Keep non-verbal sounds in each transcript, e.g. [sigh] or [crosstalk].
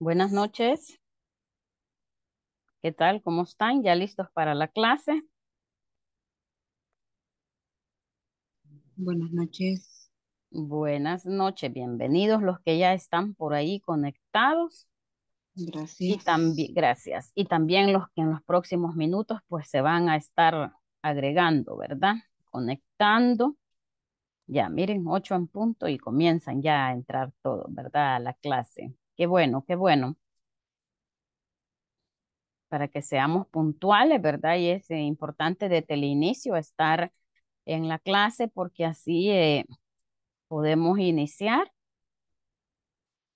Buenas noches. ¿Qué tal? ¿Cómo están? ¿Ya listos para la clase? Buenas noches. Buenas noches. Bienvenidos los que ya están por ahí conectados. Gracias. Y también, gracias. Y también los que en los próximos minutos pues se van a estar agregando, ¿verdad? Conectando. Ya, miren, ocho en punto y comienzan ya a entrar todos, ¿verdad? A la clase. Qué bueno, qué bueno. Para que seamos puntuales, ¿verdad? Y es importante desde el inicio estar en la clase porque así eh, podemos iniciar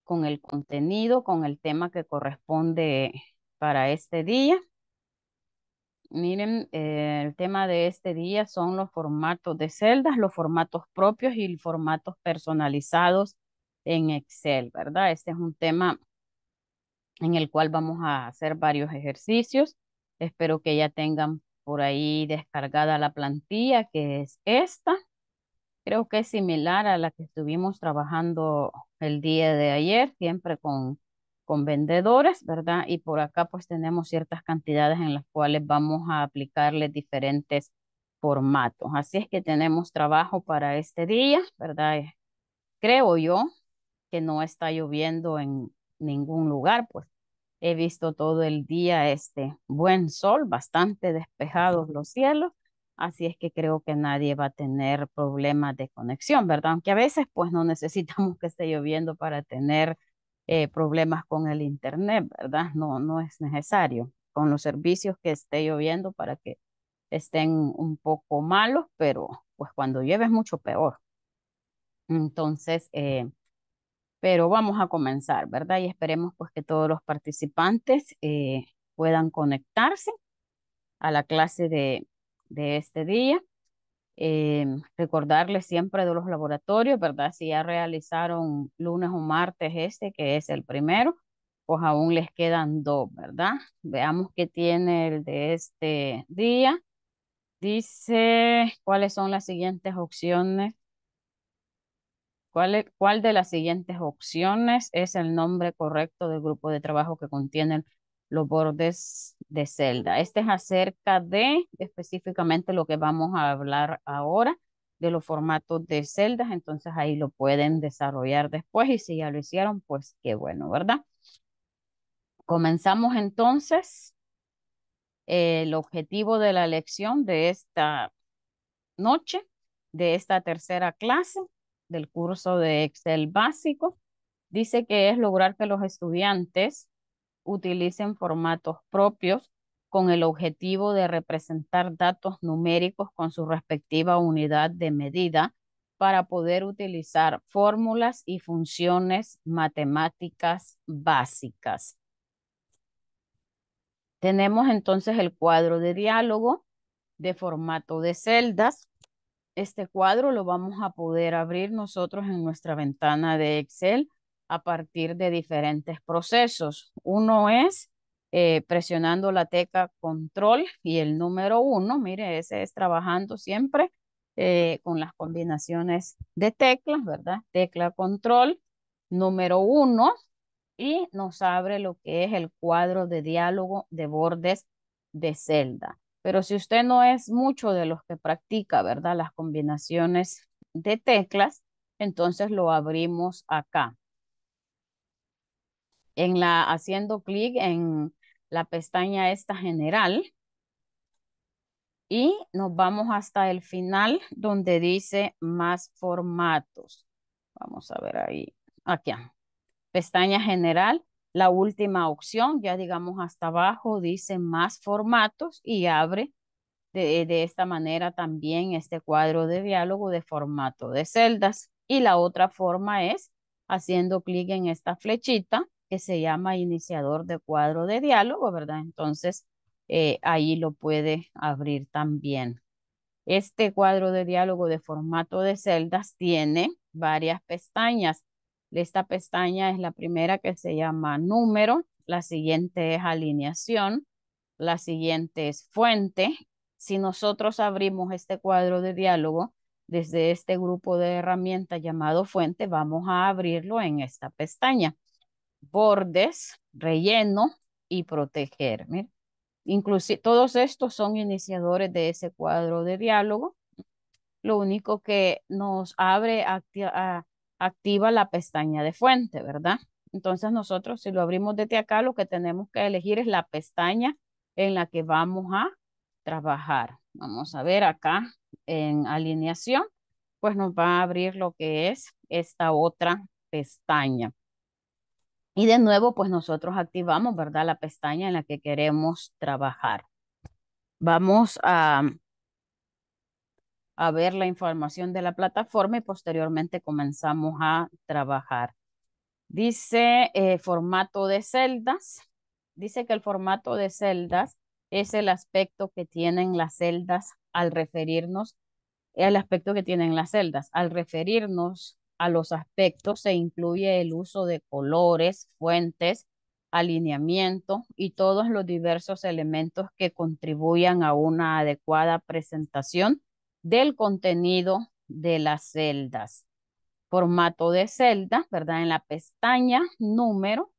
con el contenido, con el tema que corresponde para este día. Miren, eh, el tema de este día son los formatos de celdas, los formatos propios y los formatos personalizados en Excel, ¿verdad? Este es un tema en el cual vamos a hacer varios ejercicios. Espero que ya tengan por ahí descargada la plantilla, que es esta. Creo que es similar a la que estuvimos trabajando el día de ayer, siempre con, con vendedores, ¿verdad? Y por acá pues tenemos ciertas cantidades en las cuales vamos a aplicarle diferentes formatos. Así es que tenemos trabajo para este día, ¿verdad? Creo yo, que no está lloviendo en ningún lugar, pues he visto todo el día este buen sol, bastante despejados los cielos, así es que creo que nadie va a tener problemas de conexión, ¿verdad? Aunque a veces pues no [laughs] necesitamos que esté lloviendo para tener eh, problemas con el internet, ¿verdad? No, no es necesario con los servicios que esté lloviendo para que estén un poco malos, pero pues cuando llueve es mucho peor. Entonces, eh, pero vamos a comenzar, ¿verdad? Y esperemos pues que todos los participantes eh, puedan conectarse a la clase de, de este día. Eh, recordarles siempre de los laboratorios, ¿verdad? Si ya realizaron lunes o martes este, que es el primero, pues aún les quedan dos, ¿verdad? Veamos qué tiene el de este día. Dice cuáles son las siguientes opciones ¿Cuál, de las siguientes opciones es el nombre correcto del grupo de trabajo que contienen los bordes de celda? Este es acerca de específicamente lo que vamos a hablar ahora de los formatos de celdas, entonces ahí lo pueden desarrollar después y si ya lo hicieron, pues qué bueno, ¿verdad? Comenzamos entonces el objetivo de la lección de esta noche, de esta tercera clase, del curso de Excel básico, dice que es lograr que los estudiantes utilicen formatos propios con el objetivo de representar datos numéricos con su respectiva unidad de medida para poder utilizar fórmulas y funciones matemáticas básicas. Tenemos entonces el cuadro de diálogo de formato de celdas, este cuadro lo vamos a poder abrir nosotros en nuestra ventana de Excel a partir de diferentes procesos. Uno es eh, presionando la tecla control y el número uno, mire, ese es trabajando siempre eh, con las combinaciones de teclas, ¿verdad? Tecla control, número uno, y nos abre lo que es el cuadro de diálogo de bordes de celda. Pero si usted no es mucho de los que practica, ¿verdad? Las combinaciones de teclas, entonces lo abrimos acá. En la, haciendo clic en la pestaña esta general y nos vamos hasta el final donde dice más formatos. Vamos a ver ahí, aquí, pestaña general la última opción, ya digamos hasta abajo, dice más formatos y abre de, esta manera también este cuadro de diálogo de formato de celdas. Y la otra forma es haciendo clic en esta flechita que se llama iniciador de cuadro de diálogo, ¿verdad? Entonces eh, ahí lo puede abrir también. Este cuadro de diálogo de formato de celdas tiene varias pestañas. Esta pestaña es la primera que se llama número, la siguiente es alineación, la siguiente es fuente. Si nosotros abrimos este cuadro de diálogo desde este grupo de herramientas llamado fuente, vamos a abrirlo en esta pestaña. Bordes, relleno y proteger. Inclusive, todos estos son iniciadores de ese cuadro de diálogo. Lo único que nos abre a activa la pestaña de fuente, ¿verdad? Entonces nosotros si lo abrimos desde acá, lo que tenemos que elegir es la pestaña en la que vamos a trabajar. Vamos a ver acá en alineación, pues nos va a abrir lo que es esta otra pestaña. Y de nuevo, pues nosotros activamos, ¿verdad? La pestaña en la que queremos trabajar. Vamos a a ver la información de la plataforma y posteriormente comenzamos a trabajar. Dice eh, formato de celdas. Dice que el formato de celdas es el aspecto que tienen las celdas al referirnos, el aspecto que tienen las celdas. Al referirnos a los aspectos se incluye el uso de colores, fuentes, alineamiento y todos los diversos elementos que contribuyan a una adecuada presentación del contenido de las celdas. Formato de celda, ¿verdad? En la pestaña número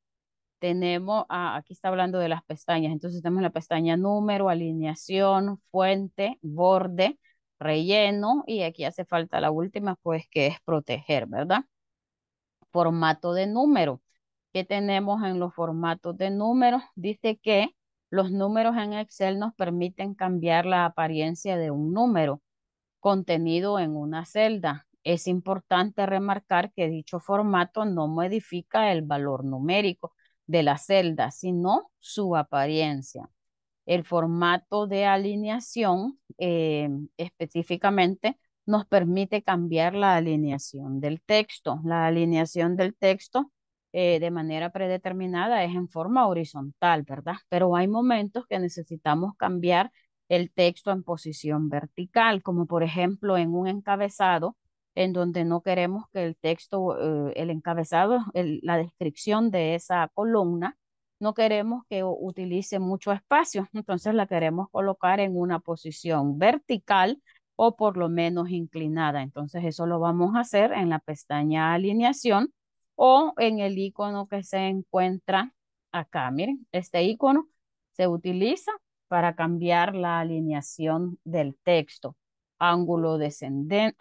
tenemos, ah, aquí está hablando de las pestañas, entonces tenemos la pestaña número, alineación, fuente, borde, relleno y aquí hace falta la última pues que es proteger, ¿verdad? Formato de número. ¿Qué tenemos en los formatos de número? Dice que los números en Excel nos permiten cambiar la apariencia de un número contenido en una celda. Es importante remarcar que dicho formato no modifica el valor numérico de la celda, sino su apariencia. El formato de alineación eh, específicamente nos permite cambiar la alineación del texto. La alineación del texto eh, de manera predeterminada es en forma horizontal, ¿verdad? Pero hay momentos que necesitamos cambiar el texto en posición vertical, como por ejemplo en un encabezado, en donde no queremos que el texto, eh, el encabezado, la descripción de esa columna, no queremos que utilice mucho espacio, entonces la queremos colocar en una posición vertical o por lo menos inclinada. Entonces eso lo vamos a hacer en la pestaña alineación o en el icono que se encuentra acá. Miren, este icono se utiliza para cambiar la alineación del texto. Ángulo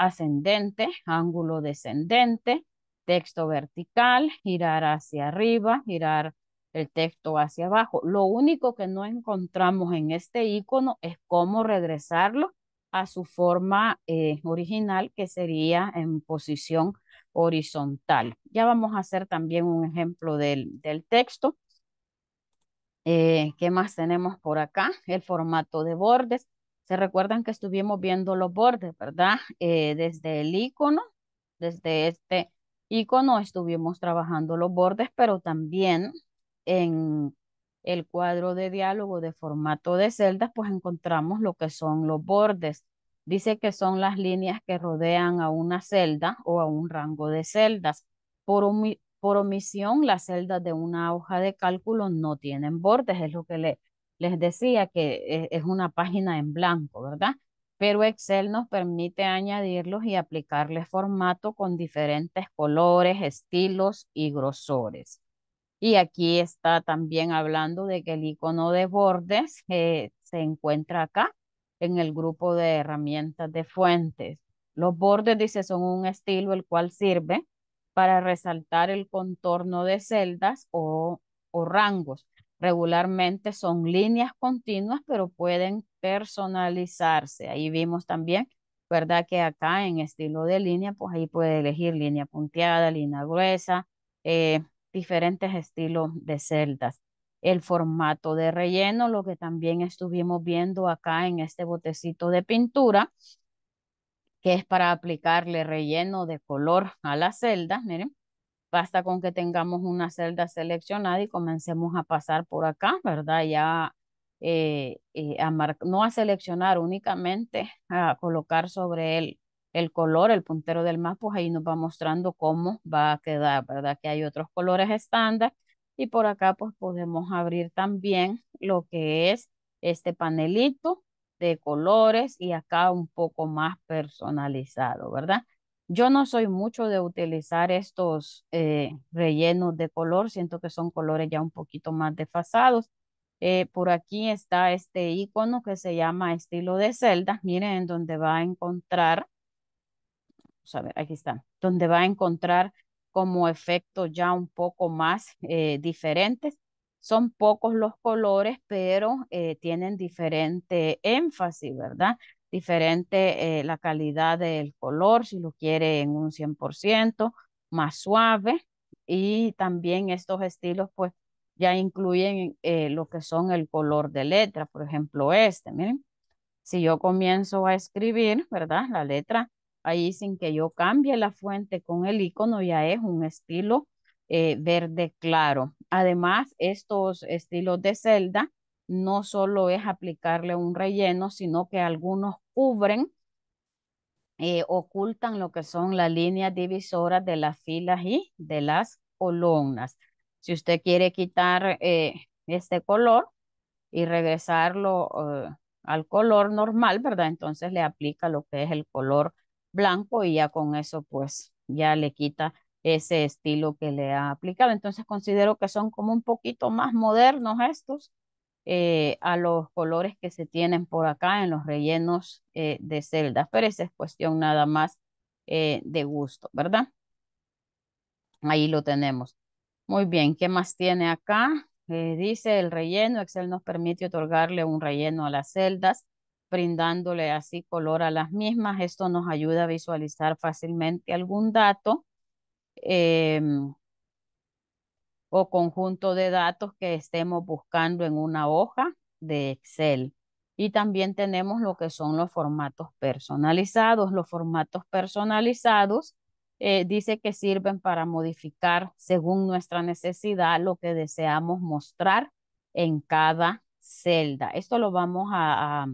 ascendente, ángulo descendente, texto vertical, girar hacia arriba, girar el texto hacia abajo. Lo único que no encontramos en este icono es cómo regresarlo a su forma eh, original, que sería en posición horizontal. Ya vamos a hacer también un ejemplo del texto. Eh, ¿Qué más tenemos por acá? El formato de bordes. Se recuerdan que estuvimos viendo los bordes, ¿verdad? Eh, desde el icono, desde este icono estuvimos trabajando los bordes, pero también en el cuadro de diálogo de formato de celdas, pues encontramos lo que son los bordes. Dice que son las líneas que rodean a una celda o a un rango de celdas. Por, por omisión, las celdas de una hoja de cálculo no tienen bordes, es lo que les decía, que e, es una página en blanco, ¿verdad? Pero Excel nos permite añadirlos y aplicarles formato con diferentes colores, estilos y grosores. Y aquí está también hablando de que el icono de bordes eh, se encuentra acá en el grupo de herramientas de fuentes. Los bordes, dice, son un estilo el cual sirve para resaltar el contorno de celdas o, rangos. Regularmente son líneas continuas, pero pueden personalizarse. Ahí vimos también ¿verdad? Que acá en estilo de línea, pues ahí puede elegir línea punteada, línea gruesa, eh, diferentes estilos de celdas. El formato de relleno, lo que también estuvimos viendo acá en este botecito de pintura, que es para aplicarle relleno de color a las celdas, miren, basta con que tengamos una celda seleccionada y comencemos a pasar por acá, ¿verdad? Ya eh, eh, a no a seleccionar únicamente, a colocar sobre el, el color, el puntero del mapa, pues ahí nos va mostrando cómo va a quedar, ¿verdad? Que hay otros colores estándar y por acá pues podemos abrir también lo que es este panelito de colores y acá un poco más personalizado, ¿verdad? Yo no soy mucho de utilizar estos eh, rellenos de color, siento que son colores ya un poquito más desfasados. Eh, por aquí está este icono que se llama estilo de celdas. Miren en donde va a encontrar, vamos a ver, aquí está, donde va a encontrar como efectos ya un poco más eh, diferentes. Son pocos los colores, pero eh, tienen diferente énfasis, ¿verdad? Diferente eh, la calidad del color, si lo quiere en un 100%, más suave. Y también estos estilos, pues, ya incluyen eh, lo que son el color de letra, por ejemplo, este, miren. Si yo comienzo a escribir, ¿verdad? La letra, ahí sin que yo cambie la fuente con el icono, ya es un estilo verde claro. Además, estos estilos de celda no solo es aplicarle un relleno, sino que algunos cubren, eh, ocultan lo que son las líneas divisoras de las filas y de las columnas. Si usted quiere quitar eh, este color y regresarlo eh, al color normal, ¿verdad? Entonces le aplica lo que es el color blanco y ya con eso pues ya le quita ese estilo que le ha aplicado. Entonces considero que son como un poquito más modernos estos eh, a los colores que se tienen por acá en los rellenos eh, de celdas, pero esa es cuestión nada más eh, de gusto, ¿verdad? Ahí lo tenemos. Muy bien, ¿qué más tiene acá? dice el relleno, Excel nos permite otorgarle un relleno a las celdas, brindándole así color a las mismas. Esto nos ayuda a visualizar fácilmente algún dato Em, o conjunto de datos que estemos buscando en una hoja de Excel. Y también tenemos lo que son los formatos personalizados. Los formatos personalizados eh, dice que sirven para modificar según nuestra necesidad lo que deseamos mostrar en cada celda. Esto lo vamos a,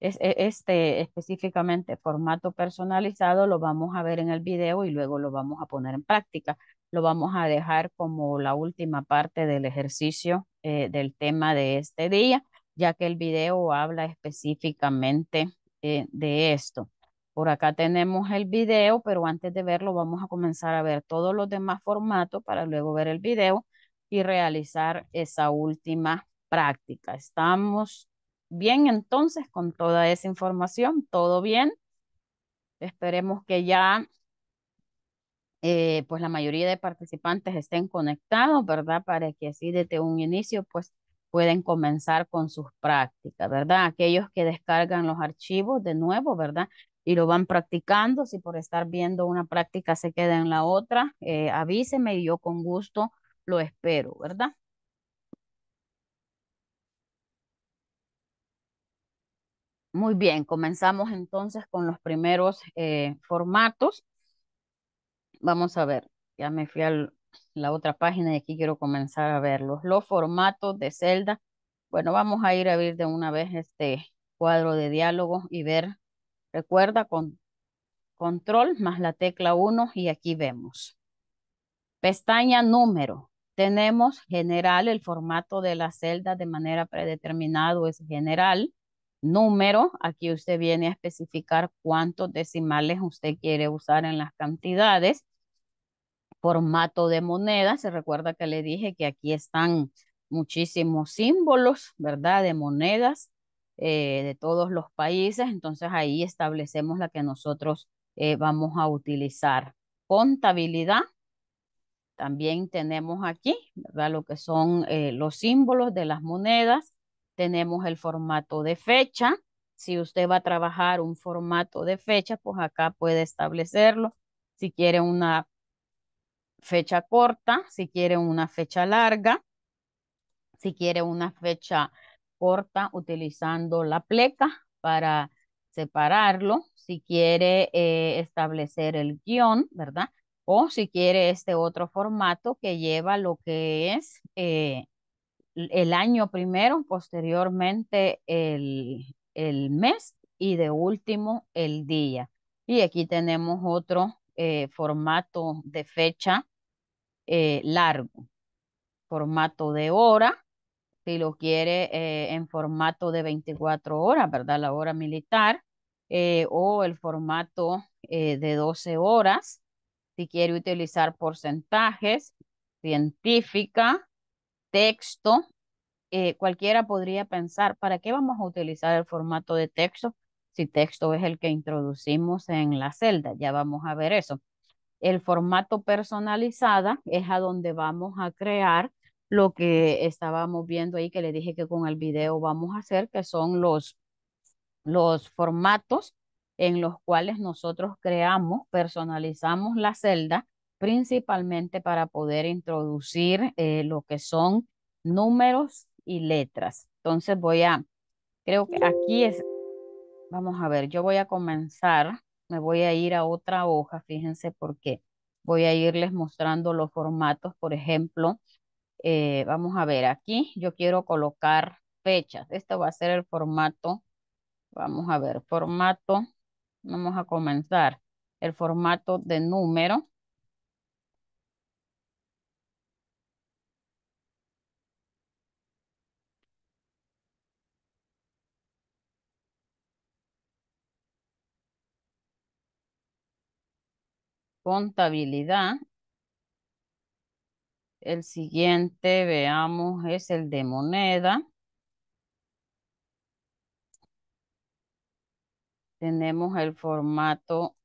es, e, este específicamente formato personalizado lo vamos a ver en el video y luego lo vamos a poner en práctica. Lo vamos a dejar como la última parte del ejercicio eh, del tema de este día, ya que el video habla específicamente eh, de esto. Por acá tenemos el video, pero antes de verlo vamos a comenzar a ver todos los demás formatos para luego ver el video y realizar esa última práctica. Estamos bien entonces con toda esa información, todo bien. Esperemos que ya eh, pues la mayoría de participantes estén conectados, ¿verdad? Para que así desde un inicio pues pueden comenzar con sus prácticas, ¿verdad? Aquellos que descargan los archivos de nuevo, ¿verdad? Y lo van practicando, si por estar viendo una práctica se queda en la otra, eh, avíseme y yo con gusto lo espero, ¿verdad? Muy bien, comenzamos entonces con los primeros eh, formatos. Vamos a ver, ya me fui a la otra página y aquí quiero comenzar a verlos. Los formatos de celda. Bueno, vamos a ir a abrir de una vez este cuadro de diálogo y ver. Recuerda, con control más la tecla 1 y aquí vemos. Pestaña número. Tenemos general, el formato de la celda de manera predeterminado es general número. Aquí usted viene a especificar cuántos decimales usted quiere usar en las cantidades. Formato de moneda. Se recuerda que le dije que aquí están muchísimos símbolos, ¿verdad? De monedas eh, de todos los países. Entonces ahí establecemos la que nosotros eh, vamos a utilizar. Contabilidad. También tenemos aquí, ¿verdad? Lo que son eh, los símbolos de las monedas tenemos el formato de fecha. Si usted va a trabajar un formato de fecha, pues acá puede establecerlo. Si quiere una fecha corta, si quiere una fecha larga, si quiere una fecha corta utilizando la pleca para separarlo, si quiere eh, establecer el guión, ¿verdad? O si quiere este otro formato que lleva lo que es eh, el año primero, posteriormente el, mes y de último el día. Y aquí tenemos otro eh, formato de fecha eh, largo, formato de hora, si lo quiere eh, en formato de 24 horas, ¿verdad? La hora militar, o el formato de 12 horas, si quiere utilizar porcentajes, científica, texto, eh, cualquiera podría pensar, ¿para qué vamos a utilizar el formato de texto? Si texto es el que introducimos en la celda, ya vamos a ver eso. El formato personalizada es a donde vamos a crear lo que estábamos viendo ahí, que le dije que con el video vamos a hacer, que son los, los formatos en los cuales nosotros creamos, personalizamos la celda principalmente para poder introducir eh, lo que son números y letras. Entonces voy a, creo que aquí es, vamos a ver, yo voy a comenzar, me voy a ir a otra hoja, fíjense por qué. Voy a irles mostrando los formatos, por ejemplo, eh, vamos a ver, aquí yo quiero colocar fechas. Este va a ser el formato, vamos a ver, formato, vamos a comenzar, el formato de número, contabilidad. El siguiente, veamos, es el de moneda. Tenemos el formato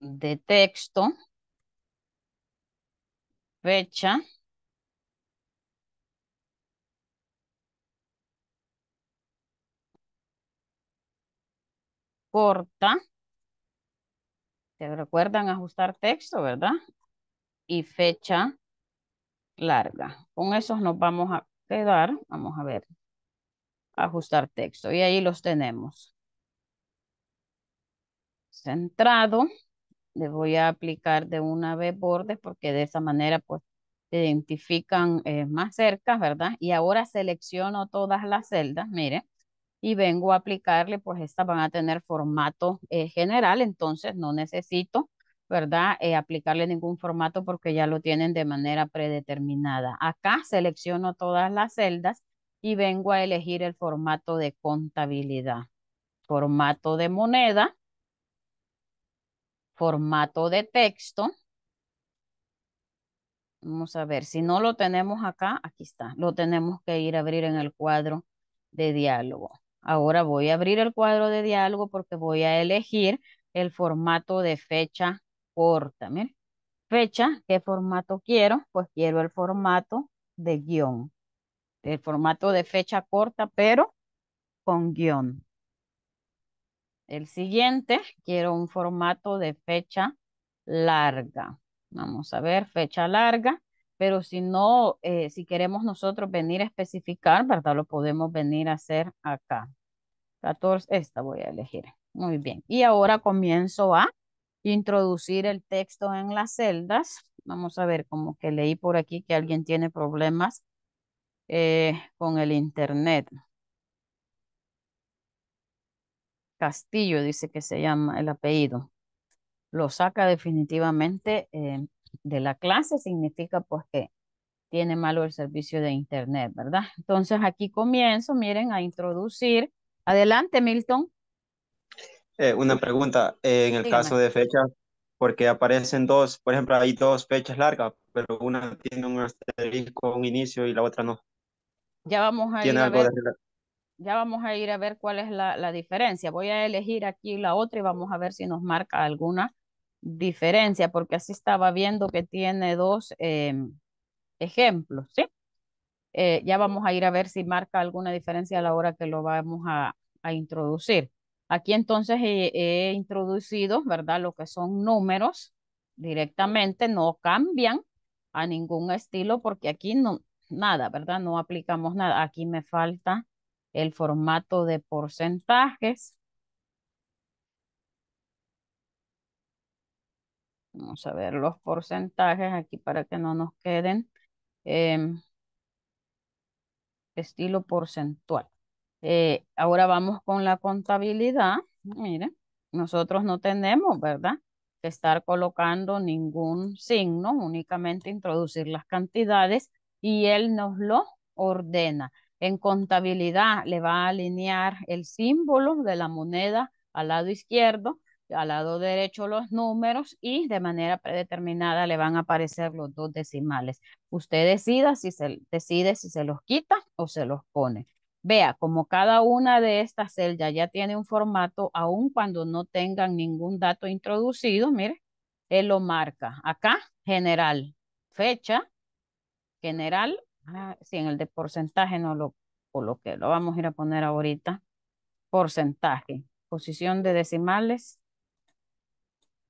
de texto, fecha, corta, se recuerdan ajustar texto, ¿verdad? Y fecha larga. Con esos nos vamos a quedar. Vamos a ver. Ajustar texto. Y ahí los tenemos. Centrado. Le voy a aplicar de una vez bordes porque de esa manera pues se identifican eh, más cerca, ¿verdad? Y ahora selecciono todas las celdas. Miren y vengo a aplicarle, pues estas van a tener formato eh, general, entonces no necesito, ¿verdad? Eh, aplicarle ningún formato porque ya lo tienen de manera predeterminada. Acá selecciono todas las celdas y vengo a elegir el formato de contabilidad. Formato de moneda, formato de texto. Vamos a ver, si no lo tenemos acá, aquí está. Lo tenemos que ir a abrir en el cuadro de diálogo. Ahora voy a abrir el cuadro de diálogo porque voy a elegir el formato de fecha corta. fecha, ¿qué formato quiero? Pues quiero el formato de guión. El formato de fecha corta, pero con guión. El siguiente, quiero un formato de fecha larga. Vamos a ver, fecha larga, pero si no, eh, si queremos nosotros venir a especificar, ¿verdad? Lo podemos venir a hacer acá. 14, esta voy a elegir. Muy bien. Y ahora comienzo a introducir el texto en las celdas. Vamos a ver, como que leí por aquí que alguien tiene problemas eh, con el internet. Castillo dice que se llama el apellido. Lo saca definitivamente eh, de la clase, significa pues que tiene malo el servicio de internet, ¿verdad? Entonces aquí comienzo, miren, a introducir Adelante, Milton. Eh, una pregunta, eh, en el caso de fechas, porque aparecen dos, por ejemplo, hay dos fechas largas, pero una tiene un asterisco, un inicio y la otra no. Ya vamos a, ir a, ver, ya vamos a ir a ver cuál es la, diferencia. Voy a elegir aquí la otra y vamos a ver si nos marca alguna diferencia, porque así estaba viendo que tiene dos eh, ejemplos, ¿sí? Eh, ya vamos a ir a ver si marca alguna diferencia a la hora que lo vamos a, introducir. Aquí entonces eh, he, introducido, ¿verdad? Lo que son números directamente, no cambian a ningún estilo porque aquí no, nada, ¿verdad? No aplicamos nada. Aquí me falta el formato de porcentajes. Vamos a ver los porcentajes aquí para que no nos queden. Em, estilo porcentual. Eh, ahora vamos con la contabilidad. Miren, nosotros no tenemos, ¿verdad? Que estar colocando ningún signo, únicamente introducir las cantidades y él nos lo ordena. En contabilidad le va a alinear el símbolo de la moneda al lado izquierdo al lado derecho los números y de manera predeterminada le van a aparecer los dos decimales. Usted decida si se, decide si se los quita o se los pone. Vea, como cada una de estas celdas ya tiene un formato, aun cuando no tengan ningún dato introducido, mire, él lo marca. Acá, general, fecha, general, ah, si en el de porcentaje no lo coloqué, lo vamos a ir a poner ahorita, porcentaje, posición de decimales,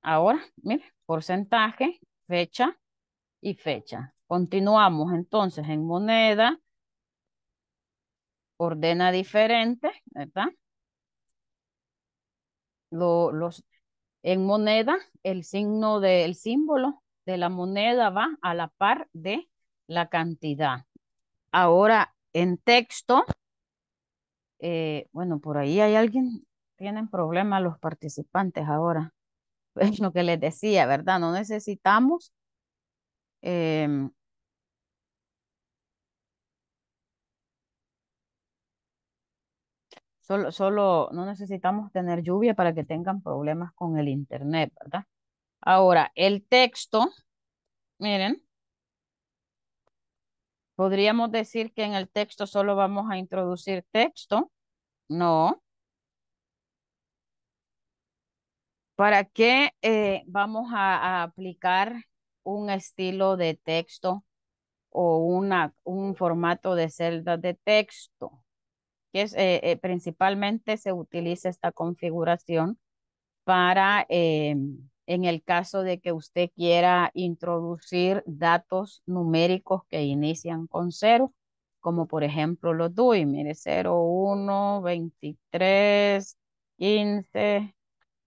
Ahora, mire, porcentaje, fecha y fecha. Continuamos entonces en moneda. Ordena diferente, ¿verdad? los, en moneda, el signo del símbolo de la moneda va a la par de la cantidad. Ahora, en texto, eh, bueno, por ahí hay alguien, tienen problemas los participantes ahora es lo que les decía, ¿verdad? No necesitamos em, Solo, solo, no necesitamos tener lluvia para que tengan problemas con el internet, ¿verdad? Ahora, el texto, miren, podríamos decir que en el texto solo vamos a introducir texto, no, ¿Para qué eh, vamos a, aplicar un estilo de texto o una, un formato de celda de texto? Que es, eh, eh, principalmente se utiliza esta configuración para, en el caso de que usted quiera introducir datos numéricos que inician con cero, como por ejemplo los DUI, mire, 0, 1, 23, 15,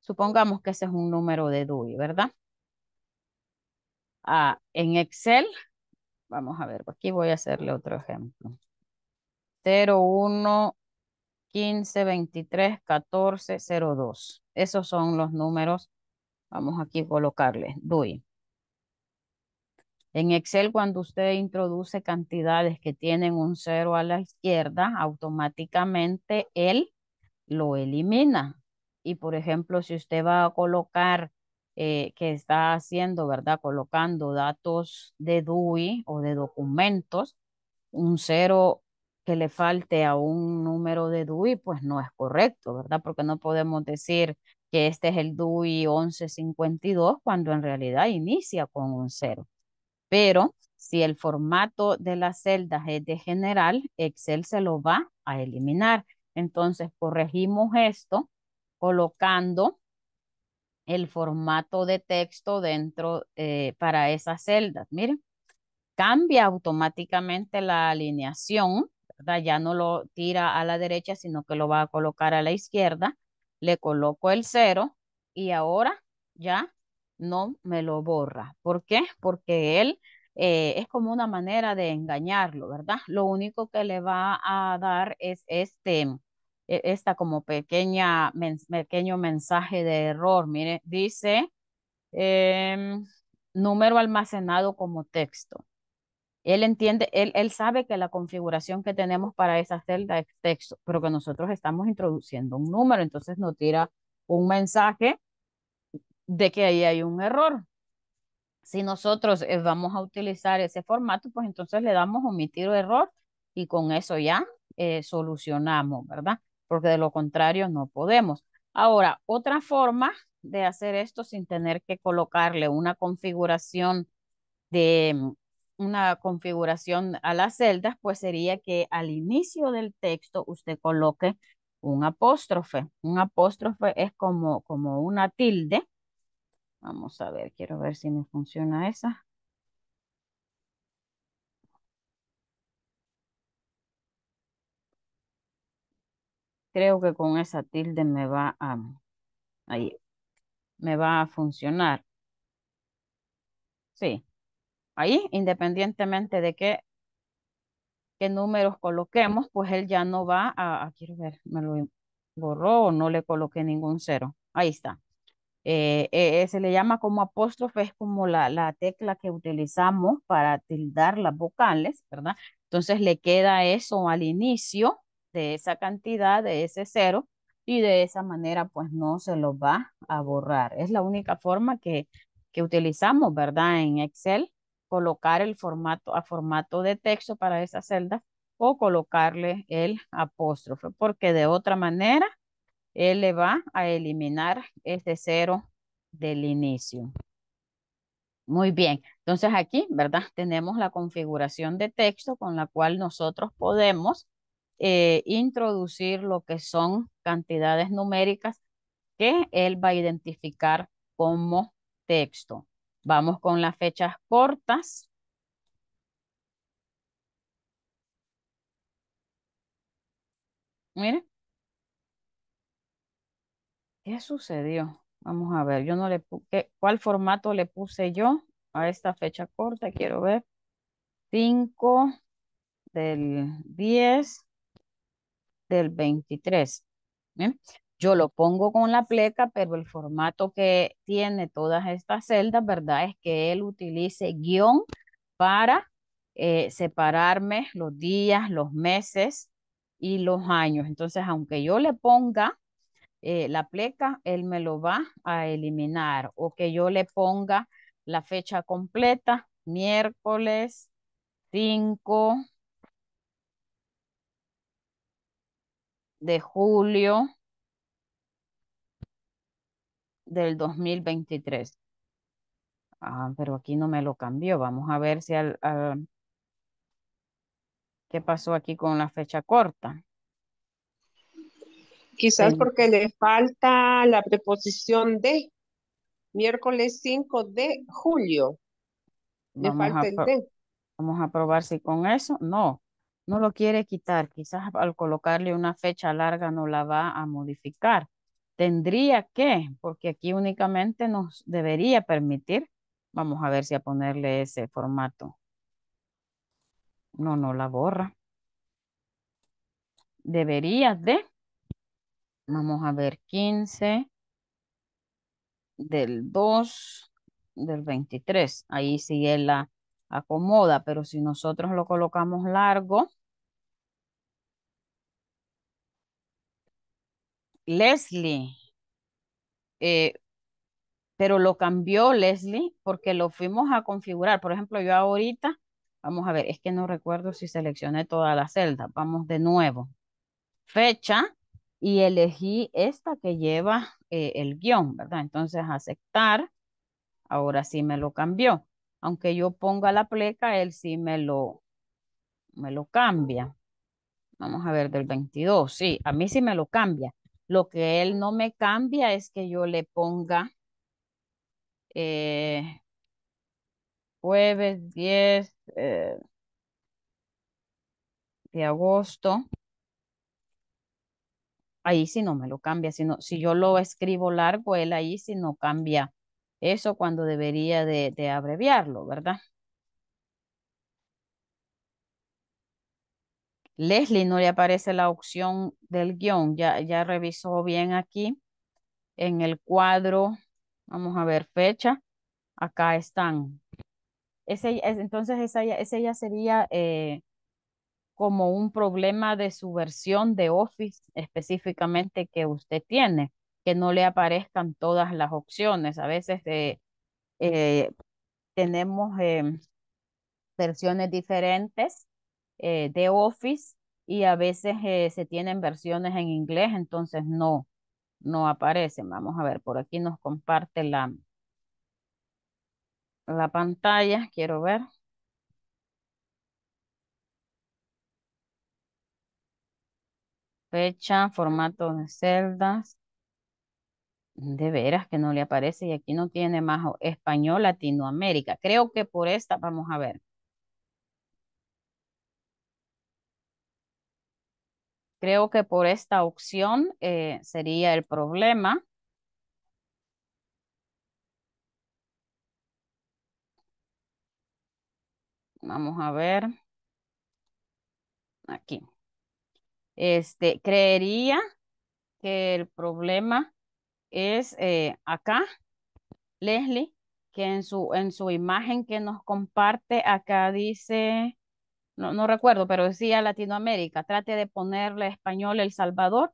Supongamos que ese es un número de DUI, ¿verdad? Ah, en Excel, vamos a ver, aquí voy a hacerle otro ejemplo. 0, 1, 15, 23, 14, 0, Esos son los números, vamos aquí a colocarle DUI. En Excel, cuando usted introduce cantidades que tienen un cero a la izquierda, automáticamente él lo elimina. Y por ejemplo, si usted va a colocar eh, que está haciendo, ¿verdad? Colocando datos de DUI o de documentos, un cero que le falte a un número de DUI, pues no es correcto, ¿verdad? Porque no podemos decir que este es el DUI 1152 cuando en realidad inicia con un cero. Pero si el formato de las celdas es de general, Excel se lo va a eliminar. Entonces corregimos esto colocando el formato de texto dentro eh, para esas celdas. Miren, cambia automáticamente la alineación, ¿verdad? ya no lo tira a la derecha, sino que lo va a colocar a la izquierda. Le coloco el cero y ahora ya no me lo borra. ¿Por qué? Porque él eh, es como una manera de engañarlo, ¿verdad? Lo único que le va a dar es este e, esta como pequeña, pequeño mensaje de error. Mire, dice em, número almacenado como texto. Él entiende, él, él sabe que la configuración que tenemos para esa celda es texto, pero que nosotros estamos introduciendo un número, entonces nos tira un mensaje de que ahí hay un error. Si nosotros eh, vamos a utilizar ese formato, pues entonces le damos omitir error y con eso ya eh, solucionamos, ¿verdad? porque de lo contrario no podemos. Ahora, otra forma de hacer esto sin tener que colocarle una configuración de mm, una configuración a las celdas, pues sería que al inicio del texto usted coloque un apóstrofe. Un apóstrofe es como, como una tilde. Vamos a ver, quiero ver si me funciona esa. Creo que con esa tilde me va a, ahí, me va a funcionar. Sí. Ahí, independientemente de qué, qué números coloquemos, pues él ya no va a, a quiero ver, me lo borró o no le coloqué ningún cero. Ahí está. Eh, eh, eh, se le llama como apóstrofe, es como la, la, tecla que utilizamos para tildar las vocales, ¿verdad? Entonces le queda eso al inicio de esa cantidad, de ese cero, y de esa manera pues no se lo va a borrar. Es la única forma que, que utilizamos, ¿verdad? En Excel, colocar el formato a formato de texto para esa celda o colocarle el apóstrofe, porque de otra manera él le va a eliminar este cero del inicio. Muy bien, entonces aquí, ¿verdad? Tenemos la configuración de texto con la cual nosotros podemos eh, introducir lo que son cantidades numéricas que él va a identificar como texto. Vamos con las fechas cortas. Mire. ¿Qué sucedió? Vamos a ver, yo no le puse, ¿cuál formato le puse yo a esta fecha corta? Quiero ver. 5 del 10 del 23. Yo lo pongo con la pleca, pero el formato que tiene todas estas celdas, ¿verdad? Es que él utilice guión para eh, separarme los días, los meses y los años. Entonces, aunque yo le ponga eh, la pleca, él me lo va a eliminar. O que yo le ponga la fecha completa, miércoles 5 de julio del 2023. Ah, pero aquí no me lo cambió. Vamos a ver si al, qué pasó aquí con la fecha corta. Quizás porque le falta la preposición de miércoles 5 de julio. Le falta el Vamos a probar si con eso. No, no lo quiere quitar. Quizás al colocarle una fecha larga no la va a modificar. Tendría que, porque aquí únicamente nos debería permitir. Vamos a ver si a ponerle ese formato. No, no la borra. Debería de. Vamos a ver, 15 del 2 del 23. Ahí sí él la acomoda, pero si nosotros lo colocamos largo, Leslie. Eh, pero lo cambió Leslie porque lo fuimos a configurar. Por ejemplo, yo ahorita, vamos a ver, es que no recuerdo si seleccioné toda la celda. Vamos de nuevo. Fecha y elegí esta que lleva eh, el guión, ¿verdad? Entonces, aceptar. Ahora sí me lo cambió. Aunque yo ponga la pleca, él sí me lo, me lo cambia. Vamos a ver, del 22. Sí, a mí sí me lo cambia. Lo que él no me cambia es que yo le ponga eh, jueves 10 eh, de agosto. Ahí sí no me lo cambia, sino si yo lo escribo largo, él ahí sí no cambia eso cuando debería de abreviarlo, ¿verdad? Leslie no le aparece la opción del guión. Ya, ya revisó bien aquí en el cuadro. Vamos a ver fecha. Acá están. Ese, es, entonces esa, ese ya sería eh, como un problema de su versión de Office específicamente que usted tiene, que no le aparezcan todas las opciones. A veces eh, eh, tenemos em, versiones diferentes eh, de Office y a veces eh, se tienen versiones en inglés, entonces no, no aparecen. Vamos a ver, por aquí nos comparte la, la pantalla, quiero ver. Fecha, formato de celdas. De veras que no le aparece y aquí no tiene más español Latinoamérica. Creo que por esta vamos a ver. Creo que por esta opción eh, sería el problema. Vamos a ver. Aquí. Este, creería que el problema es eh, acá, Leslie, que en su, en su imagen que nos comparte acá dice no, no recuerdo, pero decía Latinoamérica, trate de ponerle español El Salvador,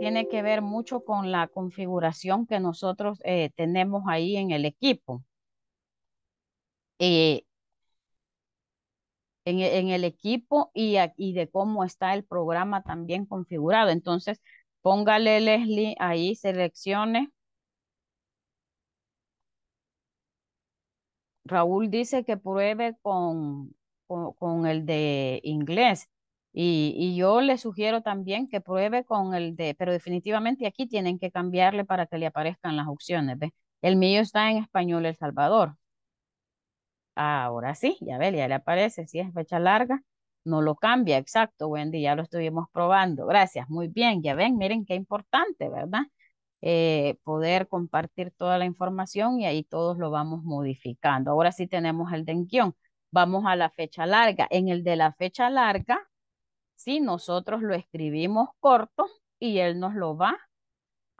tiene que ver mucho con la configuración que nosotros eh, tenemos ahí en el equipo. Eh, en, el equipo y, y de cómo está el programa también configurado. Entonces, póngale Leslie ahí, seleccione. Raúl dice que pruebe con con, el de inglés. Y, yo le sugiero también que pruebe con el de, pero definitivamente aquí tienen que cambiarle para que le aparezcan las opciones. El mío está en español El Salvador. Ahora sí, ya ve, ya le aparece. Si es fecha larga, no lo cambia. Exacto, Wendy, ya lo estuvimos probando. Gracias, muy bien. Ya ven, miren qué importante, ¿verdad? Eh, poder compartir toda la información y ahí todos lo vamos modificando. Ahora sí tenemos el de guión. Vamos a la fecha larga. En el de la fecha larga, si nosotros lo escribimos corto y él nos lo va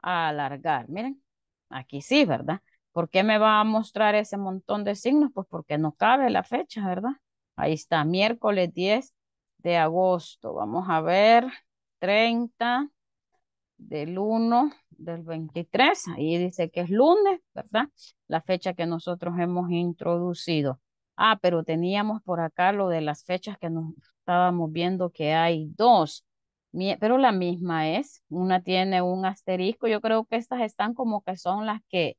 a alargar. Miren, aquí sí, ¿verdad? ¿Por qué me va a mostrar ese montón de signos? Pues porque no cabe la fecha, ¿verdad? Ahí está, miércoles 10 de agosto. Vamos a ver, 30 del 1 del 23. Ahí dice que es lunes, ¿verdad? La fecha que nosotros hemos introducido. Ah, pero teníamos por acá lo de las fechas que nos estábamos viendo que hay dos, pero la misma es. Una tiene un asterisco. Yo creo que estas están como que son las que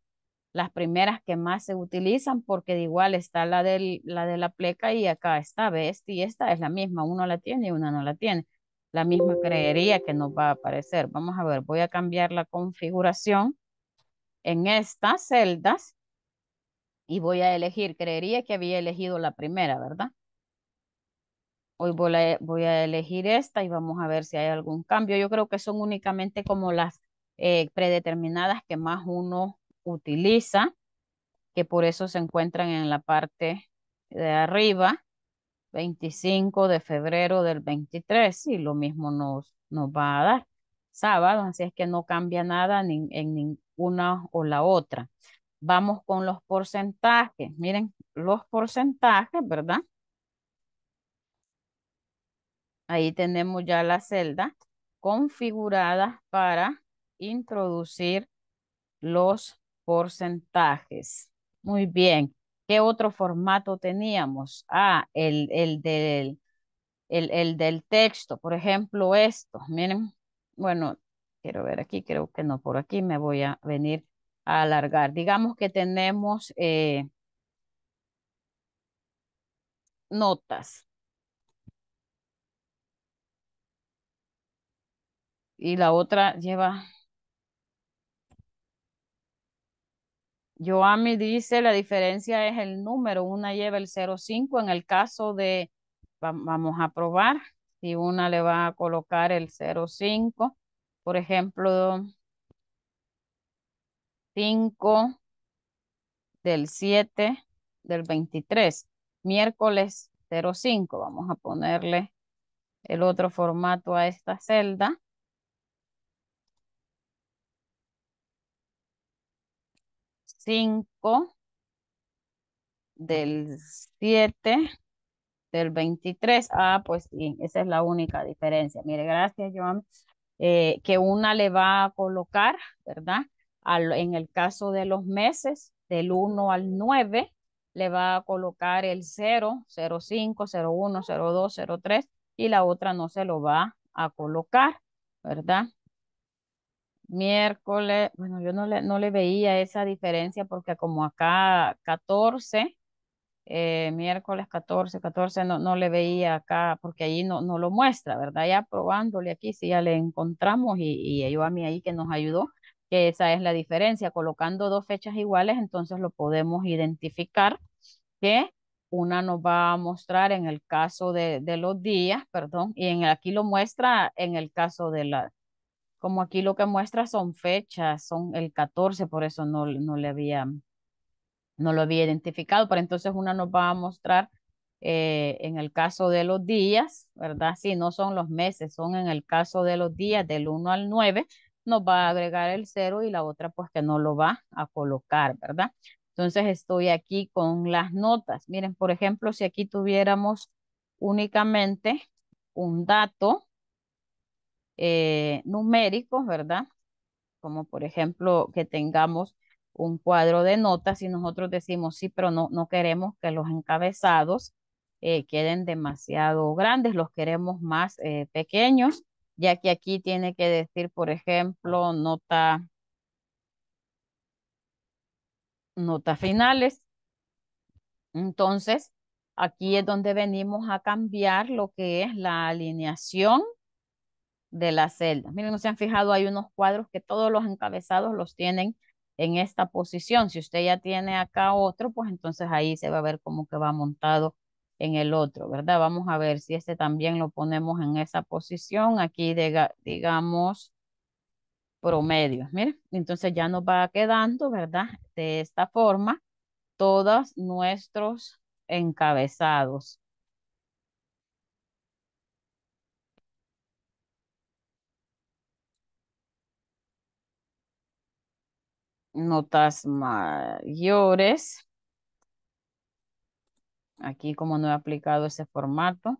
las primeras que más se utilizan porque de igual está la, del, la de la pleca y acá está, ¿ves? Y esta es la misma, uno la tiene y una no la tiene. La misma creería que nos va a aparecer. Vamos a ver, voy a cambiar la configuración en estas celdas y voy a elegir, creería que había elegido la primera, ¿verdad? Hoy voy a, voy a elegir esta y vamos a ver si hay algún cambio. Yo creo que son únicamente como las eh, predeterminadas que más uno utiliza, que por eso se encuentran en la parte de arriba, 25 de febrero del 23, y lo mismo nos, nos va a dar sábado, así es que no cambia nada en, en ninguna o la otra. Vamos con los porcentajes. Miren, los porcentajes, ¿verdad? Ahí tenemos ya la celda configurada para introducir los porcentajes. Muy bien. ¿Qué otro formato teníamos? Ah, el, el, del, el del texto. Por ejemplo, esto. Miren, bueno, quiero ver aquí, creo que no, por aquí me voy a venir alargar. Digamos que tenemos eh, notas. Y la otra lleva... Joami dice, la diferencia es el número, una lleva el 05, en el caso de, vamos a probar, si una le va a colocar el 05, por ejemplo, 5 del 7 del 23. Miércoles 05. Vamos a ponerle el otro formato a esta celda. 5 del 7 del 23. Ah, pues sí, esa es la única diferencia. Mire, gracias, Joan. Eh, que una le va a colocar, ¿verdad? en el caso de los meses, del 1 al 9, le va a colocar el 0, 05, 01, 02, 03 y la otra no se lo va a colocar, ¿verdad? Miércoles, bueno, yo no le, veía esa diferencia porque como acá 14, eh, miércoles 14, 14 no, le veía acá porque ahí no, lo muestra, ¿verdad? Ya probándole aquí, si ya le encontramos y, y yo a mí ahí que nos ayudó, que esa es la diferencia. Colocando dos fechas iguales, entonces lo podemos identificar que una nos va a mostrar en el caso de, de los días, perdón, y en el aquí lo muestra en el caso de la, como aquí lo que muestra son fechas, son el 14, por eso no, no le había, no lo había identificado, pero entonces una nos va a mostrar eh, en el caso de los días, ¿verdad? Sí, no son los meses, son en el caso de los días del 1 al 9, nos va a agregar el cero y la otra pues que no lo va a colocar, ¿verdad? Entonces estoy aquí con las notas. Miren, por ejemplo, si aquí tuviéramos únicamente un dato eh, numérico, ¿verdad? Como por ejemplo que tengamos un cuadro de notas y nosotros decimos sí, pero no, no queremos que los encabezados eh, queden demasiado grandes, los queremos más eh, pequeños ya que aquí tiene que decir, por ejemplo, nota, notas finales. Entonces, aquí es donde venimos a cambiar lo que es la alineación de las celdas. Miren, se han fijado, hay unos cuadros que todos los encabezados los tienen en esta posición. Si usted ya tiene acá otro, pues entonces ahí se va a ver cómo que va montado en el otro, ¿verdad? Vamos a ver si este también lo ponemos en esa posición aquí, digamos, promedio, Mira, entonces ya nos va quedando, ¿verdad? De esta forma, todos nuestros encabezados. Notas mayores. Aquí como no he aplicado ese formato.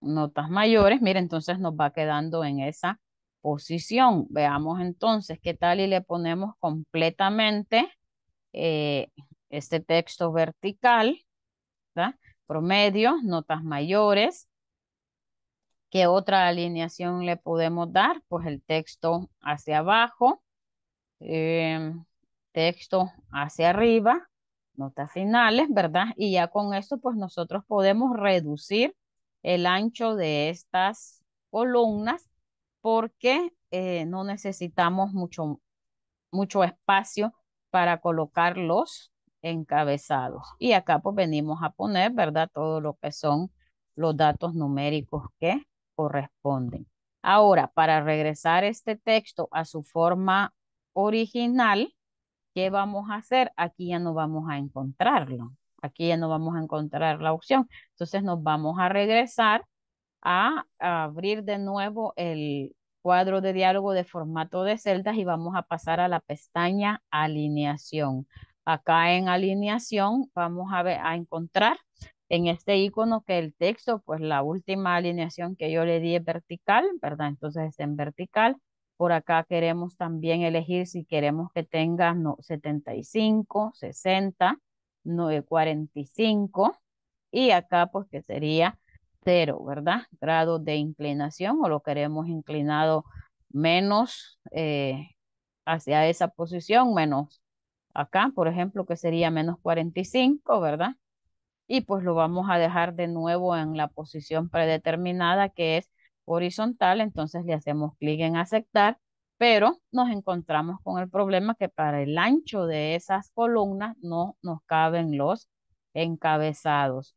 Notas mayores, mire, entonces nos va quedando en esa posición. Veamos entonces qué tal y le ponemos completamente eh, este texto vertical, promedio, notas mayores. ¿Qué otra alineación le podemos dar? Pues el texto hacia abajo, em, texto hacia arriba, notas finales, ¿verdad? Y ya con esto, pues nosotros podemos reducir el ancho de estas columnas porque eh, no necesitamos mucho, mucho espacio para colocar los encabezados. Y acá pues venimos a poner, ¿verdad? Todo lo que son los datos numéricos que corresponden. Ahora, para regresar este texto a su forma original, ¿qué vamos a hacer? Aquí ya no vamos a encontrarlo. Aquí ya no vamos a encontrar la opción. Entonces nos vamos a regresar a, abrir de nuevo el cuadro de diálogo de formato de celdas y vamos a pasar a la pestaña alineación. Acá en alineación vamos a, ver, a encontrar en este icono que el texto, pues la última alineación que yo le di es vertical, ¿verdad? Entonces está en vertical por acá queremos también elegir si queremos que tenga no, 75, 60, 45 y acá pues que sería 0, ¿verdad? Grado de inclinación o lo queremos inclinado menos eh, hacia esa posición, menos acá, por ejemplo, que sería menos 45, ¿verdad? Y pues lo vamos a dejar de nuevo en la posición predeterminada que es horizontal, entonces le hacemos clic en aceptar, pero nos encontramos con el problema que para el ancho de esas columnas no nos caben los encabezados.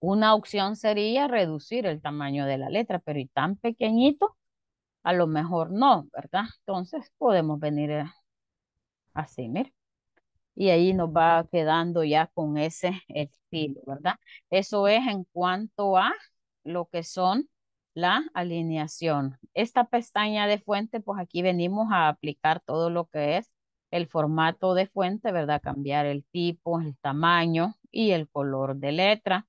Una opción sería reducir el tamaño de la letra, pero y tan pequeñito, a lo mejor no, ¿verdad? Entonces podemos venir así, mira, Y ahí nos va quedando ya con ese estilo, ¿verdad? Eso es en cuanto a lo que son la alineación. Esta pestaña de fuente, pues aquí venimos a aplicar todo lo que es el formato de fuente, ¿verdad? Cambiar el tipo, el tamaño y el color de letra.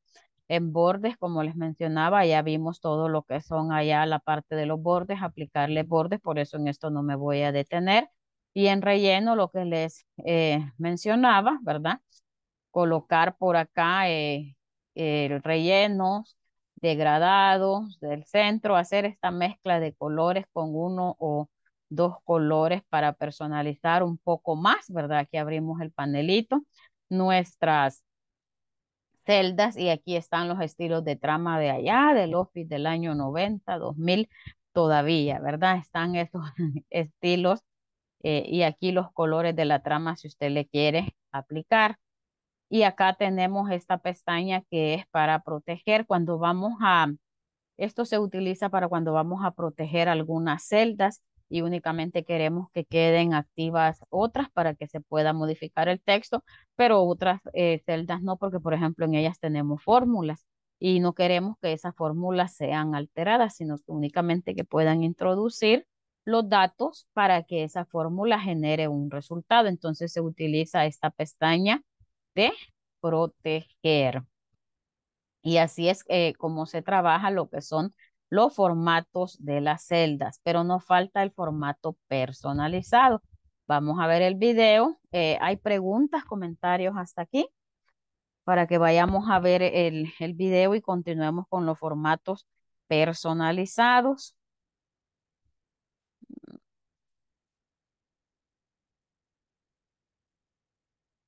En bordes, como les mencionaba, ya vimos todo lo que son allá la parte de los bordes, aplicarle bordes, por eso en esto no me voy a detener. Y en relleno, lo que les eh, mencionaba, ¿verdad? Colocar por acá eh, el relleno, degradados del centro, hacer esta mezcla de colores con uno o dos colores para personalizar un poco más, ¿verdad? Aquí abrimos el panelito, nuestras celdas y aquí están los estilos de trama de allá, del office del año 90, 2000, todavía, ¿verdad? Están esos [laughs] estilos eh, y aquí los colores de la trama si usted le quiere aplicar. Y acá tenemos esta pestaña que es para proteger. Cuando vamos a, esto se utiliza para cuando vamos a proteger algunas celdas y únicamente queremos que queden activas otras para que se pueda modificar el texto, pero otras eh, celdas no, porque por ejemplo en ellas tenemos fórmulas y no queremos que esas fórmulas sean alteradas, sino únicamente que puedan introducir los datos para que esa fórmula genere un resultado. Entonces se utiliza esta pestaña proteger. Y así es eh, como se trabaja lo que son los formatos de las celdas, pero nos falta el formato personalizado. Vamos a ver el video. Eh, ¿Hay preguntas, comentarios hasta aquí? Para que vayamos a ver el, el video y continuemos con los formatos personalizados.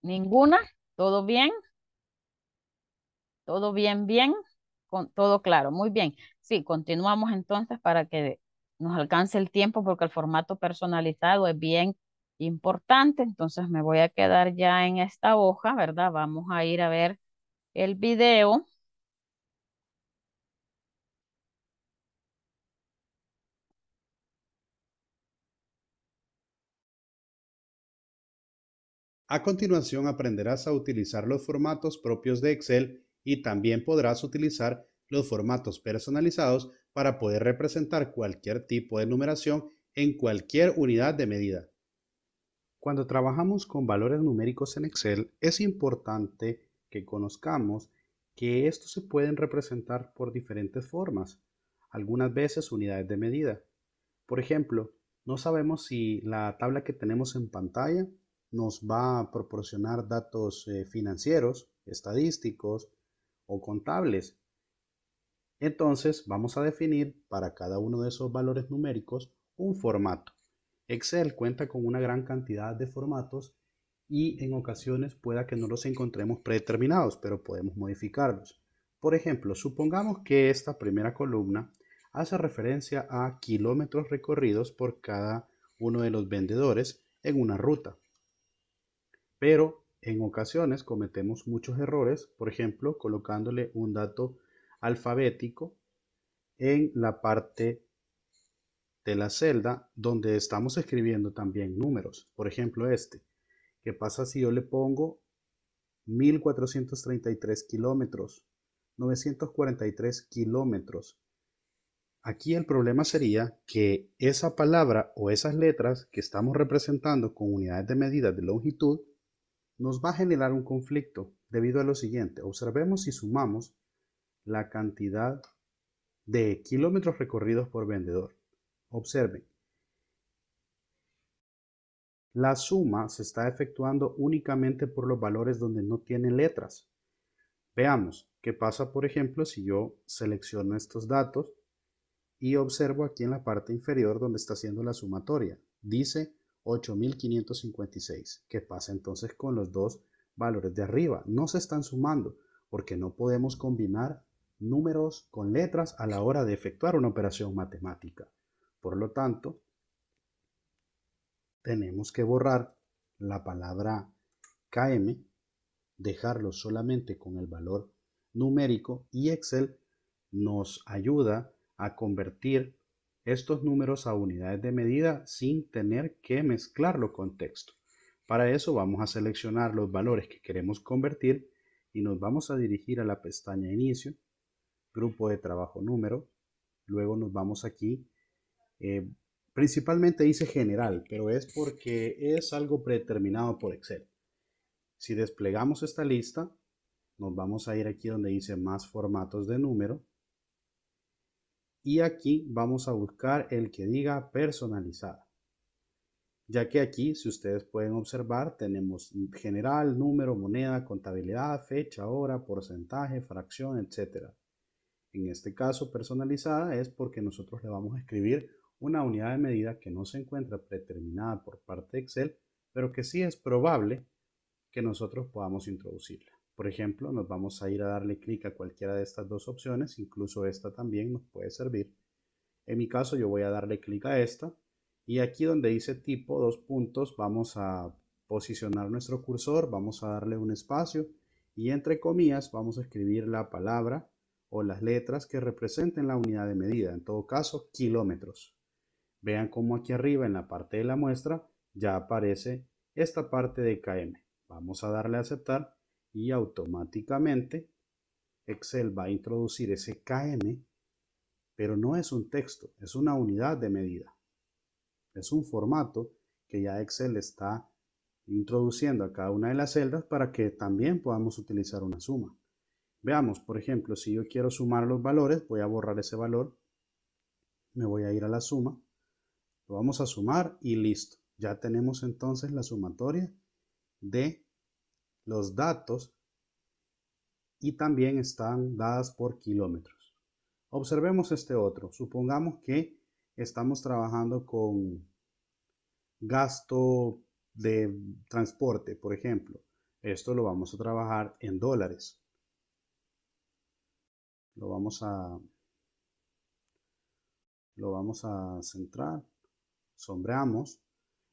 ¿Ninguna? ¿Todo bien? ¿Todo bien, bien? Con, todo claro, muy bien. Sí, continuamos entonces para que nos alcance el tiempo porque el formato personalizado es bien importante. Entonces me voy a quedar ya en esta hoja, ¿verdad? Vamos a ir a ver el video. A continuación aprenderás a utilizar los formatos propios de Excel y también podrás utilizar los formatos personalizados para poder representar cualquier tipo de numeración en cualquier unidad de medida. Cuando trabajamos con valores numéricos en Excel es importante que conozcamos que estos se pueden representar por diferentes formas, algunas veces unidades de medida. Por ejemplo, no sabemos si la tabla que tenemos en pantalla nos va a proporcionar datos eh, financieros, estadísticos o contables. Entonces vamos a definir para cada uno de esos valores numéricos un formato. Excel cuenta con una gran cantidad de formatos y en ocasiones pueda que no los encontremos predeterminados, pero podemos modificarlos. Por ejemplo, supongamos que esta primera columna hace referencia a kilómetros recorridos por cada uno de los vendedores en una ruta pero en ocasiones cometemos muchos errores, por ejemplo, colocándole un dato alfabético en la parte de la celda donde estamos escribiendo también números. Por ejemplo, este. ¿Qué pasa si yo le pongo 1433 kilómetros? 943 kilómetros. Aquí el problema sería que esa palabra o esas letras que estamos representando con unidades de medida de longitud nos va a generar un conflicto debido a lo siguiente. Observemos y sumamos la cantidad de kilómetros recorridos por vendedor. Observen. La suma se está efectuando únicamente por los valores donde no tienen letras. Veamos qué pasa, por ejemplo, si yo selecciono estos datos y observo aquí en la parte inferior donde está haciendo la sumatoria. Dice 8.556. ¿Qué pasa entonces con los dos valores de arriba? No se están sumando porque no podemos combinar números con letras a la hora de efectuar una operación matemática. Por lo tanto, tenemos que borrar la palabra KM, dejarlo solamente con el valor numérico y Excel nos ayuda a convertir estos números a unidades de medida sin tener que mezclarlo con texto. Para eso vamos a seleccionar los valores que queremos convertir y nos vamos a dirigir a la pestaña Inicio, Grupo de Trabajo Número. Luego nos vamos aquí. Eh, principalmente dice General, pero es porque es algo predeterminado por Excel. Si desplegamos esta lista, nos vamos a ir aquí donde dice Más formatos de número y aquí vamos a buscar el que diga personalizada ya que aquí, si ustedes pueden observar, tenemos general, número, moneda, contabilidad, fecha, hora, porcentaje, fracción, etc. En este caso, personalizada es porque nosotros le vamos a escribir una unidad de medida que no se encuentra predeterminada por parte de Excel, pero que sí es probable que nosotros podamos introducirla. Por ejemplo, nos vamos a ir a darle clic a cualquiera de estas dos opciones, incluso esta también nos puede servir. En mi caso yo voy a darle clic a esta y aquí donde dice tipo, dos puntos, vamos a posicionar nuestro cursor, vamos a darle un espacio y entre comillas vamos a escribir la palabra o las letras que representen la unidad de medida, en todo caso kilómetros. Vean cómo aquí arriba en la parte de la muestra ya aparece esta parte de KM. Vamos a darle a aceptar y automáticamente Excel va a introducir ese KM, pero no es un texto, es una unidad de medida. Es un formato que ya Excel está introduciendo a cada una de las celdas para que también podamos utilizar una suma. Veamos, por ejemplo, si yo quiero sumar los valores, voy a borrar ese valor, me voy a ir a la suma, lo vamos a sumar y listo. Ya tenemos entonces la sumatoria de los datos y también están dadas por kilómetros. Observemos este otro. Supongamos que estamos trabajando con gasto de transporte, por ejemplo. Esto lo vamos a trabajar en dólares. Lo vamos a lo vamos a centrar, sombreamos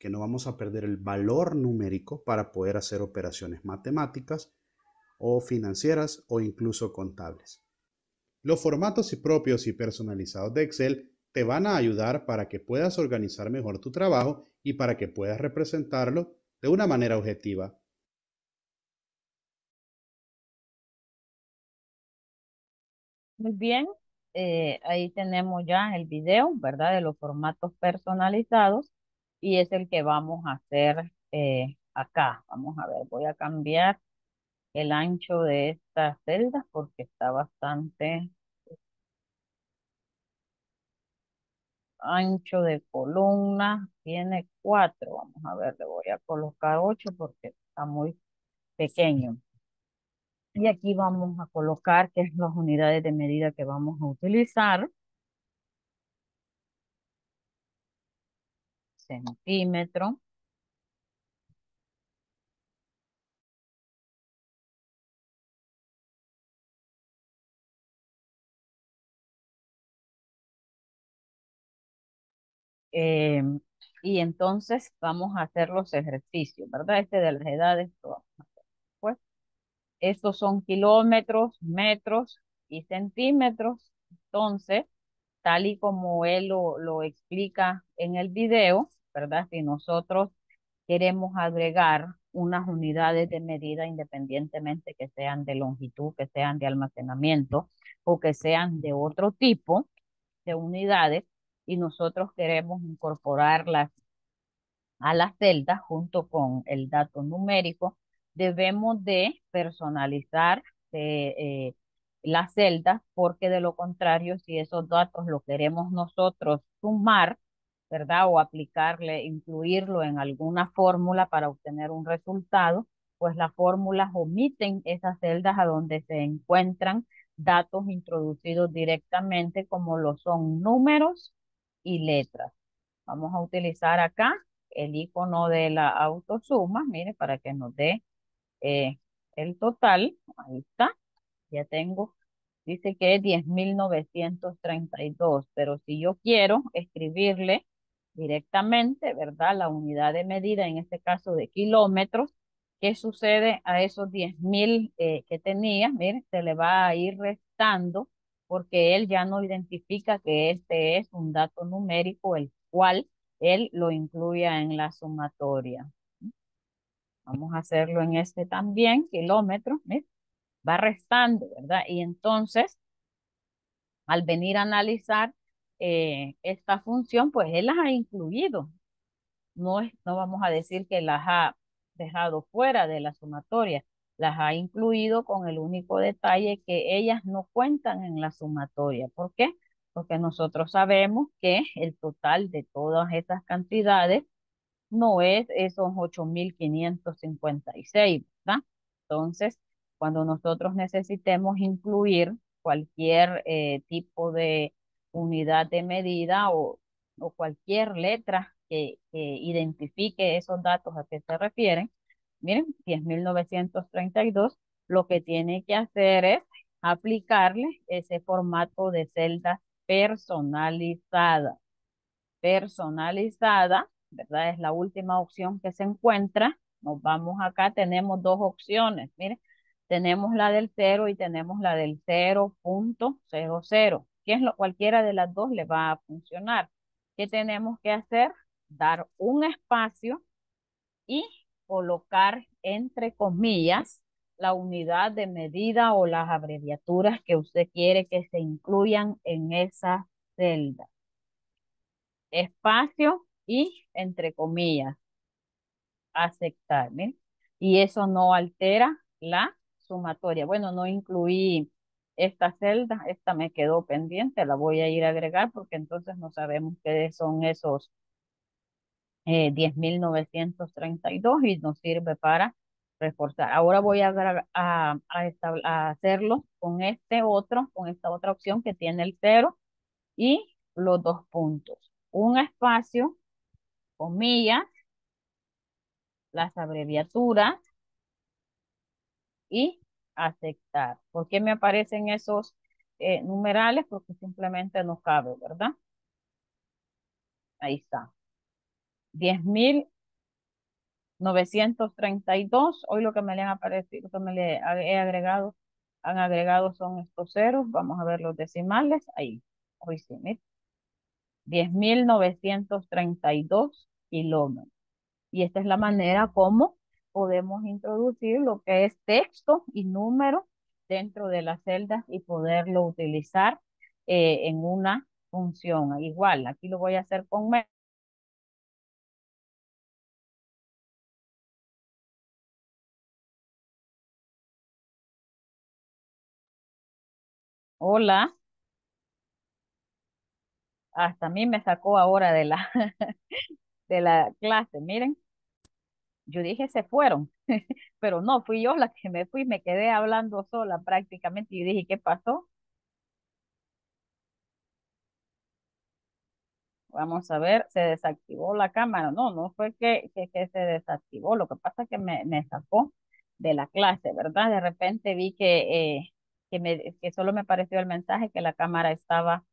que no vamos a perder el valor numérico para poder hacer operaciones matemáticas o financieras o incluso contables. Los formatos propios y personalizados de Excel te van a ayudar para que puedas organizar mejor tu trabajo y para que puedas representarlo de una manera objetiva. Muy bien, eh, ahí tenemos ya el video, ¿verdad? De los formatos personalizados y es el que vamos a hacer eh, acá. Vamos a ver, voy a cambiar el ancho de estas celda porque está bastante ancho de columna tiene cuatro. Vamos a ver, le voy a colocar ocho porque está muy pequeño. Y aquí vamos a colocar que es las unidades de medida que vamos a utilizar. centímetro. Eh, y entonces vamos a hacer los ejercicios, ¿verdad? Este de las edades, Pues, estos son kilómetros, metros y centímetros. Entonces, tal y como él lo, lo explica en el video, ¿verdad? Si nosotros queremos agregar unas unidades de medida independientemente que sean de longitud, que sean de almacenamiento o que sean de otro tipo de unidades y nosotros queremos incorporarlas a la celda junto con el dato numérico, debemos de personalizar eh, eh, las celdas porque de lo contrario si esos datos los queremos nosotros sumar, ¿verdad? O aplicarle, incluirlo en alguna fórmula para obtener un resultado, pues las fórmulas omiten esas celdas a donde se encuentran datos introducidos directamente como lo son números y letras. Vamos a utilizar acá el icono de la autosuma, mire, para que nos dé eh, el total. Ahí está, ya tengo dice que es 10.932, pero si yo quiero escribirle directamente, ¿verdad? La unidad de medida, en este caso de kilómetros, ¿qué sucede a esos 10.000 eh, que tenía? Miren, se le va a ir restando porque él ya no identifica que este es un dato numérico el cual él lo incluya en la sumatoria. Vamos a hacerlo en este también, kilómetros, ¿ves? va restando, ¿verdad? Y entonces, al venir a analizar, eh, esta función, pues él las ha incluido. No, no vamos a decir que las ha dejado fuera de la sumatoria, las ha incluido con el único detalle que ellas no cuentan en la sumatoria. ¿Por qué? Porque nosotros sabemos que el total de todas esas cantidades no es esos 8.556, ¿verdad? Entonces, cuando nosotros necesitemos incluir cualquier eh, tipo de unidad de medida o, o cualquier letra que, identifique esos datos a que se refieren, miren, 10.932, lo que tiene que hacer es aplicarle ese formato de celda personalizada. Personalizada, ¿verdad? Es la última opción que se encuentra. Nos vamos acá, tenemos dos opciones, miren, tenemos la del 0 y tenemos la del 0.00 cualquiera de las dos le va a funcionar. ¿Qué tenemos que hacer? Dar un espacio y colocar entre comillas la unidad de medida o las abreviaturas que usted quiere que se incluyan en esa celda. Espacio y entre comillas. Aceptar. Y eso no altera la sumatoria. Bueno, no incluí esta celda, esta me quedó pendiente, la voy a ir a agregar porque entonces no sabemos qué son esos 10.932 eh, y nos sirve para reforzar. Ahora voy a, hacerlo con este otro, con esta otra opción que tiene el cero y los dos puntos. Un espacio, comillas, las abreviaturas y aceptar. ¿Por qué me aparecen esos eh, numerales? Porque simplemente no cabe, ¿verdad? Ahí está. 10.932. Hoy lo que me le han aparecido, lo que me he agregado, han agregado son estos ceros. Vamos a ver los decimales. Ahí, hoy sí, y 10.932 kilómetros. Y esta es la manera como podemos introducir lo que es texto y número dentro de las celdas y poderlo utilizar eh, en una función. Igual, aquí lo voy a hacer con Hola. Hasta a mí me sacó ahora de la, [laughs] de la clase, miren yo dije, se fueron, [laughs] pero no, fui yo la que me fui, me quedé hablando sola prácticamente y dije, ¿qué pasó? Vamos a ver, se desactivó la cámara. No, no fue que, que, se desactivó. Lo que pasa es que me, me, sacó de la clase, ¿verdad? De repente vi que, eh, que, me, que solo me pareció el mensaje que la cámara estaba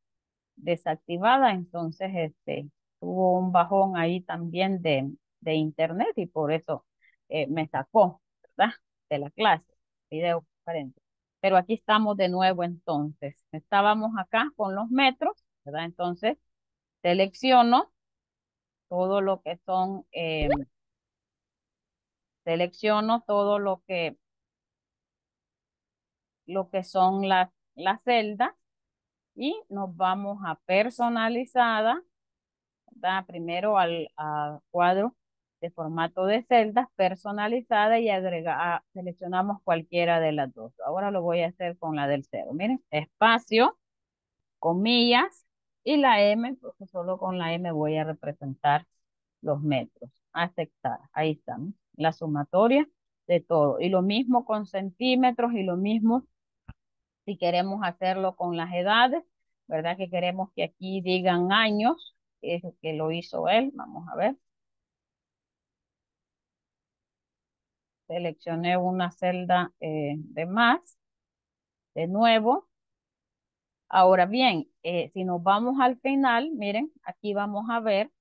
desactivada. Entonces, este, tuvo un bajón ahí también de, de internet y por eso eh, me sacó, De la clase, diferente Pero aquí estamos de nuevo entonces. Estábamos acá con los metros, ¿verdad? Entonces, selecciono todo lo que son, eh, selecciono todo lo que, lo que son las, las celdas y nos vamos a personalizada, Primero al cuadro de formato de celdas personalizada y agrega, ah, seleccionamos cualquiera de las dos. Ahora lo voy a hacer con la del cero. Miren, espacio, comillas y la M, porque solo con la M voy a representar los metros. Aceptar, ahí está, la sumatoria de todo. Y lo mismo con centímetros y lo mismo si queremos hacerlo con las edades, ¿verdad? Que queremos que aquí digan años, es que lo hizo él, vamos a ver seleccioné una celda eh, de más, de nuevo. Ahora bien, eh, si nos vamos al final, miren, aquí vamos a ver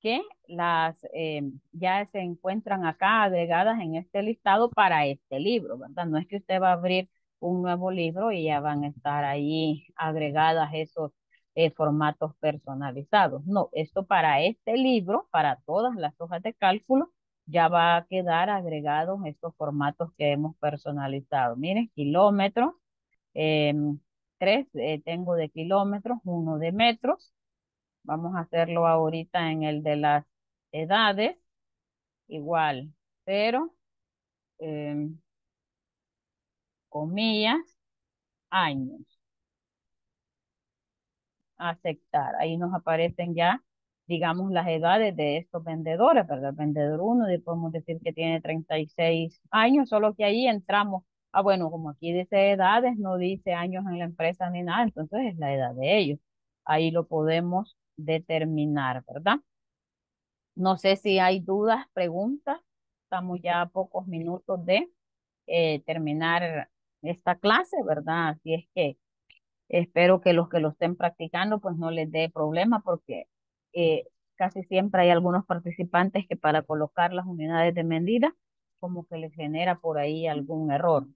que las eh, ya se encuentran acá agregadas en este listado para este libro, ¿verdad? No es que usted va a abrir un nuevo libro y ya van a estar ahí agregadas esos formatos personalizados. No, esto para este libro, para todas las hojas de cálculo, ya va a quedar agregados estos formatos que hemos personalizado. Miren, kilómetros, em, tres eh, tengo de kilómetros, uno de metros. Vamos a hacerlo ahorita en el de las edades. Igual, cero, em, comillas, años. Aceptar. Ahí nos aparecen ya digamos, las edades de estos vendedores, ¿verdad? El vendedor 1, podemos decir que tiene 36 años, solo que ahí entramos, ah, bueno, como aquí dice edades, no dice años en la empresa ni nada, entonces es la edad de ellos. Ahí lo podemos determinar, ¿verdad? No sé si hay dudas, preguntas. Estamos ya a pocos minutos de eh, terminar esta clase, ¿verdad? Así es que espero que los que lo estén practicando pues no les dé problema porque eh, casi siempre hay algunos participantes que para colocar las unidades de medida como que les genera por ahí algún error.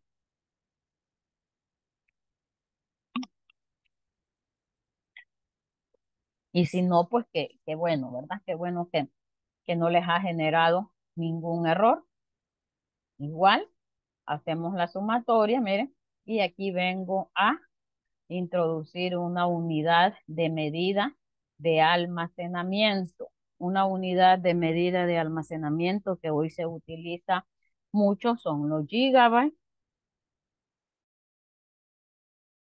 Y si no, pues que, bueno, ¿verdad? Qué bueno que, que no les ha generado ningún error. Igual, hacemos la sumatoria, miren, y aquí vengo a introducir una unidad de medida de almacenamiento, una unidad de medida de almacenamiento que hoy se utiliza mucho son los gigabytes